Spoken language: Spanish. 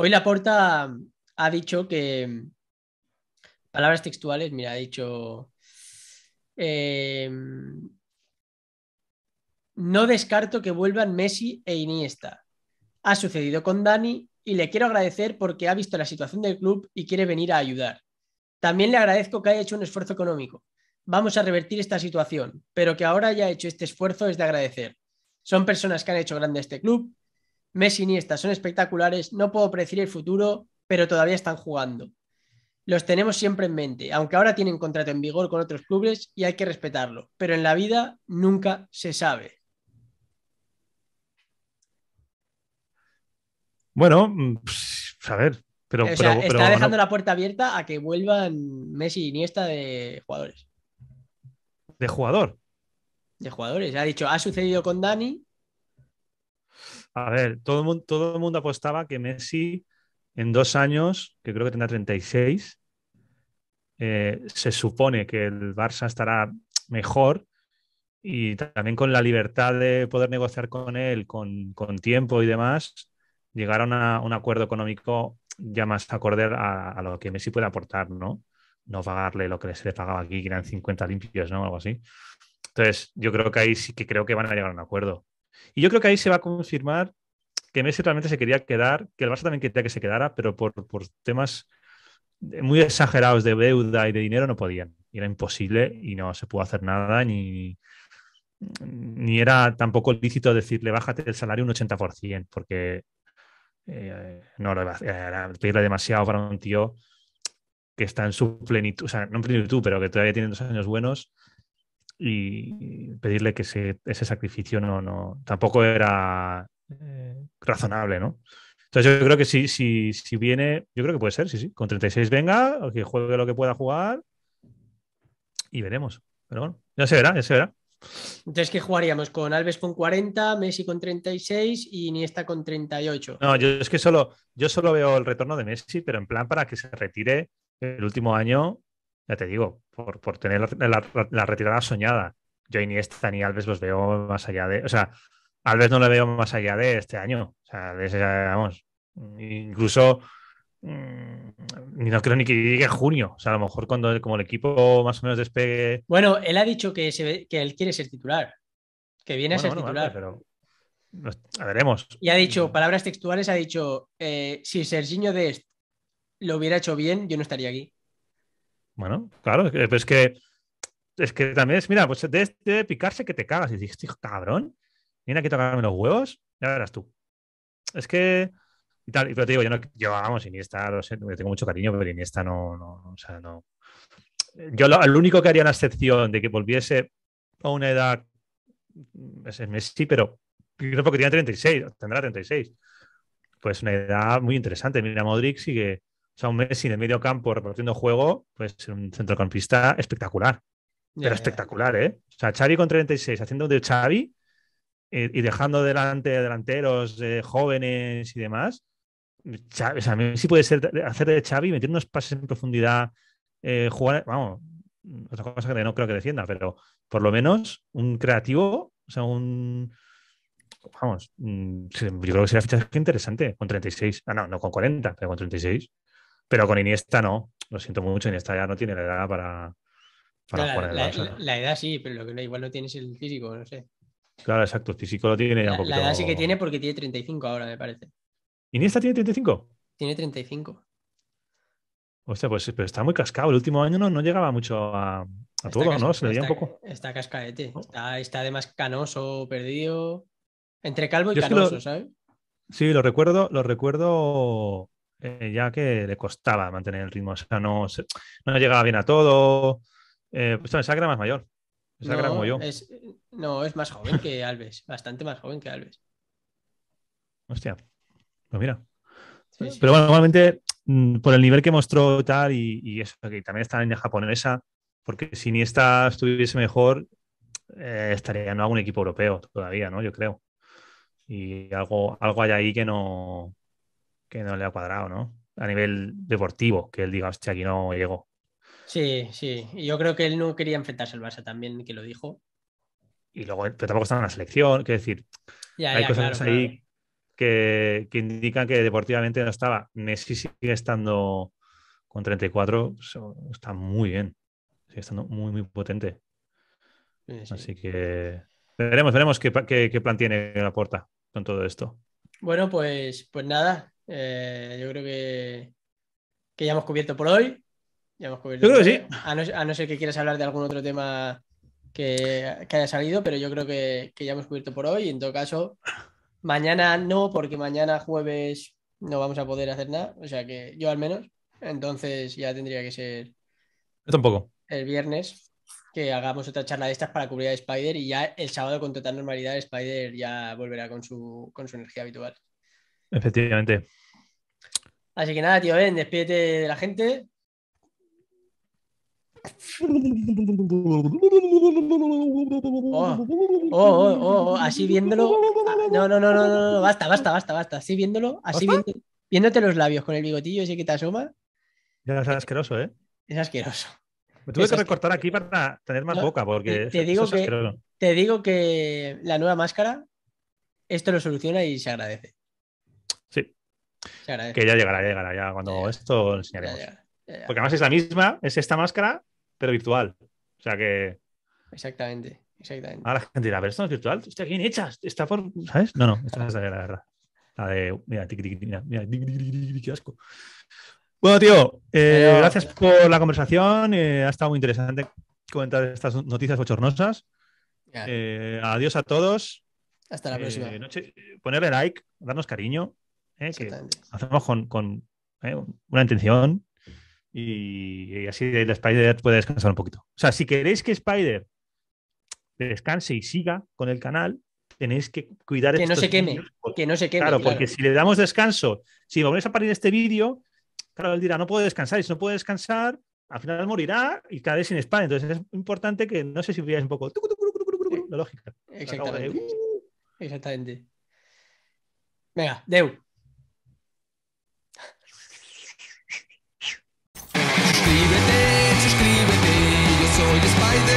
Hoy Laporta ha dicho que, mm, palabras textuales, mira, ha dicho, eh, mm, no descarto que vuelvan Messi e Iniesta. Ha sucedido con Dani y le quiero agradecer porque ha visto la situación del club y quiere venir a ayudar. También le agradezco que haya hecho un esfuerzo económico. Vamos a revertir esta situación, pero que ahora haya hecho este esfuerzo es de agradecer. Son personas que han hecho grande este club Messi y Iniesta son espectaculares, no puedo predecir el futuro, pero todavía están jugando. Los tenemos siempre en mente, aunque ahora tienen contrato en vigor con otros clubes y hay que respetarlo, pero en la vida nunca se sabe. Bueno, mm, pues, a ver, pero, está dejando la puerta abierta a que vuelvan Messi y Iniesta de jugadores. ¿De jugador? De jugadores. Ha dicho, ha sucedido con Dani, a ver, todo el, mundo, todo el mundo apostaba que Messi en dos años, que creo que tendrá 36, eh, se supone que el Barça estará mejor y también con la libertad de poder negociar con él con, tiempo y demás, llegar a un acuerdo económico ya más acorde a, a, lo que Messi puede aportar, ¿no? No pagarle lo que se le pagaba aquí, que eran 50 limpios, ¿no? Algo así. Entonces, yo creo que ahí sí que creo que van a llegar a un acuerdo. Y yo creo que ahí se va a confirmar que Messi realmente se quería quedar, que el Barça también quería que se quedara, pero por, por temas muy exagerados de deuda y de dinero no podían. Era imposible y no se pudo hacer nada, ni, ni era tampoco lícito decirle bájate el salario un 80%, porque eh, no era pedirle demasiado para un tío que está en su plenitud, o sea, no en plenitud, pero que todavía tiene dos años buenos y pedirle que ese, sacrificio no, no, tampoco era eh, razonable, ¿no? Entonces yo creo que si, si, si, viene, yo creo que puede ser, sí, sí, con 36 venga, que juegue lo que pueda jugar y veremos. Pero bueno, ya se verá, ya se verá. Entonces, ¿qué jugaríamos? Con Alves con 40, Messi con 36 y Iniesta con 38. No, yo es que solo, yo solo veo el retorno de Messi, pero en plan para que se retire el último año ya te digo, por, tener la, retirada soñada. Yo esta ni Alves los veo más allá de, o sea, Alves no lo veo más allá de este año, o sea, vamos, incluso mm, no creo ni que llegue junio. O sea, a lo mejor cuando como el equipo más o menos despegue. Bueno, él ha dicho que, que él quiere ser titular. Que viene a ser titular. pero veremos. Y ha dicho, mm. palabras textuales, ha dicho: eh, si Serginho de lo hubiera hecho bien, yo no estaría aquí. Bueno, claro, pero es que es que también es, mira, pues de, este, picarse que te cagas y dices, hijo, cabrón, viene aquí a tocarme los huevos, ya verás tú. Es que, y tal, pero te digo, yo, no, yo vamos, Iniesta, lo sé, tengo mucho cariño, pero Iniesta no, no, o sea, no. Yo lo, único que haría una excepción de que volviese a una edad, es Messi, pero creo que tiene 36, tendrá 36. Pues una edad muy interesante. Mira, Modric sigue, o sea, un Messi en el medio campo repartiendo juego, pues un centrocampista espectacular. pero espectacular, ¿eh? O sea, Xavi con 36, haciendo de Xavi eh, y dejando delante delanteros eh, jóvenes y demás. Xavi, o sea, Messi puede ser, hacer de Xavi, metiendo unos pases en profundidad, eh, jugar, vamos, otra cosa que no creo que defienda, pero por lo menos un creativo, o sea, un, vamos, mm, yo creo que será fichaje interesante con 36. Ah, no, no con 40, pero con 36. Pero con Iniesta no. Lo siento mucho, Iniesta ya no tiene la edad para, jugar en el la, La, edad sí, pero lo que igual no tienes el físico, no sé. Claro, exacto. El físico lo tiene ya un poquito. La edad sí que tiene porque tiene 35 ahora, me parece. ¿Iniesta tiene 35? Tiene 35. Hostia, pues pero está muy cascado. El último año no, llegaba mucho a, todo, ¿no? Se le veía un poco. Está cascadete. Oh. Está, además canoso, perdido. Entre calvo y canoso, ¿sabes? Sí, lo recuerdo, lo recuerdo eh, ya que le costaba mantener el ritmo. O sea, no, no llegaba bien a todo. Eh, pues pensaba más mayor. como yo. Es, no, es más joven que Alves. bastante más joven que Alves. Hostia. Pues mira. Pero bueno, normalmente mm, por el nivel que mostró tal y, eso, que también está en línea japonesa, porque si ni esta estuviese mejor, eh, estaría en algún equipo europeo todavía, ¿no? Yo creo. Y algo, algo hay ahí que no, que no le ha cuadrado, ¿no? A nivel deportivo, que él diga, hostia, aquí no llegó. Sí, sí. Yo creo que él no quería enfrentarse al Barça también, que lo dijo. Y luego, eh, pero tampoco está en la selección, quiero decir, hay cosas ahí Que, indican que deportivamente no estaba. Messi sigue estando con 34, está muy bien, sigue estando muy, muy potente. Así que veremos, veremos qué, plan tiene la puerta con todo esto. Bueno, pues, pues nada, eh, yo creo que, ya hemos cubierto por hoy. Ya hemos cubierto A no, ser que quieras hablar de algún otro tema que, haya salido, pero yo creo que, ya hemos cubierto por hoy. En todo caso, mañana no, porque mañana jueves no vamos a poder hacer nada. O sea que yo al menos. Entonces ya tendría que ser. El viernes que hagamos otra charla de estas para cubrir a Spider y ya el sábado con total normalidad Spider ya volverá con con su energía habitual. Efectivamente. Así que nada, tío ven, despídete de la gente. Oh, oh, oh, oh así viéndolo. No, no, no, no, no, basta, basta, basta, basta. Así viéndolo, así viéndote, los labios con el bigotillo ese que te asoma. Ya es asqueroso, ¿eh? Es asqueroso. Me tuve que recortar aquí para tener más boca, porque. Te, digo es que, te digo que la nueva máscara, esto lo soluciona y se agradece que ya llegará, llegará, ya cuando esto lo enseñaremos. Porque además es la misma, es esta máscara, pero virtual. O sea que. Exactamente, exactamente. Ahora la gente dirá, esto no es virtual, está bien hecha, está por. ¿Sabes? No, no, esta es la verdad. La de. Mira, mira, mira, qué asco. Bueno, tío, eh, gracias por la conversación. Eh, ha estado muy interesante comentar estas noticias bochornosas. Eh, adiós a todos. Hasta la próxima. Noche, ponerle like, darnos cariño. ¿eh? que hacemos con, ¿eh? una intención y, así el Spider puede descansar un poquito. O sea, si queréis que Spider descanse y siga con el canal, tenéis que cuidar que no se queme, que no se queme. Claro, porque si le damos descanso, si volvéis a parir este vídeo, claro, él dirá, no puedo descansar, y si no puedo descansar, al final morirá y cada sin Spider Entonces es importante que no se si un poco la lógica. Exactamente. Uh". Exactamente. Venga, Deu. So despite